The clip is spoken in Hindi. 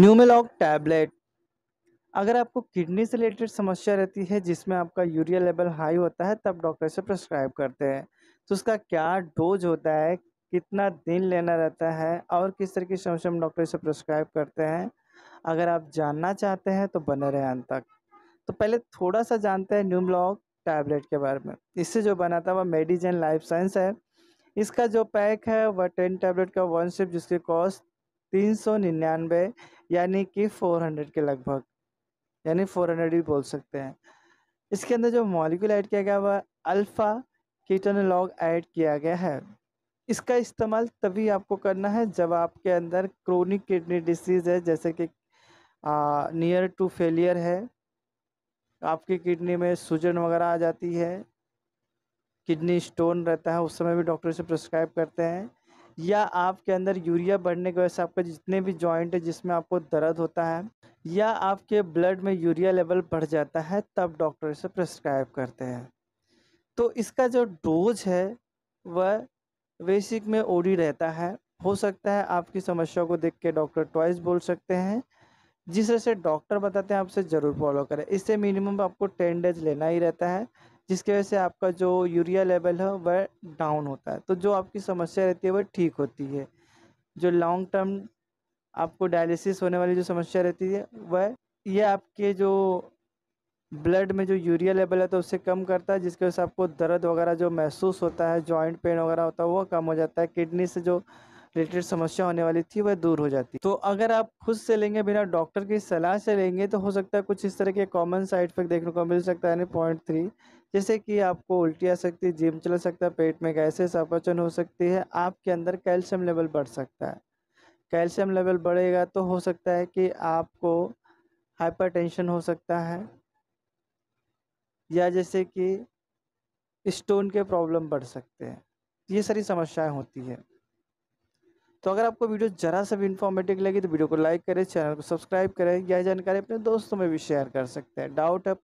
न्यूमेलॉग टैबलेट अगर आपको किडनी से रिलेटेड समस्या रहती है जिसमें आपका यूरिया लेवल हाई होता है तब डॉक्टर से प्रेस्क्राइब करते हैं तो उसका क्या डोज होता है कितना दिन लेना रहता है और किस तरह की समस्या हम डॉक्टर से प्रेस्क्राइब करते हैं अगर आप जानना चाहते हैं तो बने रहे अंत तक तो पहले थोड़ा सा जानते हैं न्यूमलॉग टैबलेट के बारे में इससे जो बना था वह मेडिजन लाइफ साइंस है इसका जो पैक है वह टेन टैबलेट का वन सिप जिसकी कॉस्ट तीन सौ निन्यानवे यानी कि फोर हंड्रेड के लगभग यानी फोर हंड्रेड भी बोल सकते हैं इसके अंदर जो मॉलिक्यूल ऐड किया गया वह अल्फ़ा कीटोनोलॉग ऐड किया गया है इसका इस्तेमाल तभी आपको करना है जब आपके अंदर क्रोनिक किडनी डिसीज़ है जैसे कि नियर टू फेलियर है आपकी किडनी में सूजन वगैरह आ जाती है किडनी स्टोन रहता है उस समय भी डॉक्टर से प्रिस्क्राइब करते हैं या आपके अंदर यूरिया बढ़ने की वजह से आपका जितने भी जॉइंट है जिसमें आपको दर्द होता है या आपके ब्लड में यूरिया लेवल बढ़ जाता है तब डॉक्टर इसे प्रिस्क्राइब करते हैं तो इसका जो डोज है वह बेसिक में ओडी रहता है हो सकता है आपकी समस्या को देख के डॉक्टर ट्वाइस बोल सकते हैं जिस तरह से डॉक्टर बताते हैं आपसे ज़रूर फॉलो करें इससे मिनिमम आपको टेन डेज लेना ही रहता है जिसकी वजह से आपका जो यूरिया लेवल है वह डाउन होता है तो जो आपकी समस्या रहती है वह ठीक होती है जो लॉन्ग टर्म आपको डायलिसिस होने वाली जो समस्या रहती है वह यह आपके जो ब्लड में जो यूरिया लेवल है तो उससे कम करता है जिसकी वजह से आपको दर्द वगैरह जो महसूस होता है जॉइंट पेन वगैरह होता है वह कम हो जाता है किडनी से जो रिलेटेड समस्या होने वाली थी वह दूर हो जाती तो अगर आप खुद से लेंगे बिना डॉक्टर की सलाह से लेंगे तो हो सकता है कुछ इस तरह के कॉमन साइड इफेक्ट देखने को मिल सकता है पॉइंट थ्री जैसे कि आपको उल्टी आ सकती है जिम चल सकता है पेट में गैसेस अपचन हो सकती है आपके अंदर कैल्शियम लेवल बढ़ सकता है कैल्शियम लेवल बढ़ेगा तो हो सकता है कि आपको हाइपर हो सकता है या जैसे कि स्टोन के प्रॉब्लम बढ़ सकते हैं ये सारी समस्याएं होती हैं तो अगर आपको वीडियो ज़रा सा भी इन्फॉर्मेटिव लगी तो वीडियो को लाइक करें चैनल को सब्सक्राइब करें यह जानकारी अपने दोस्तों में भी शेयर कर सकते हैं डाउट है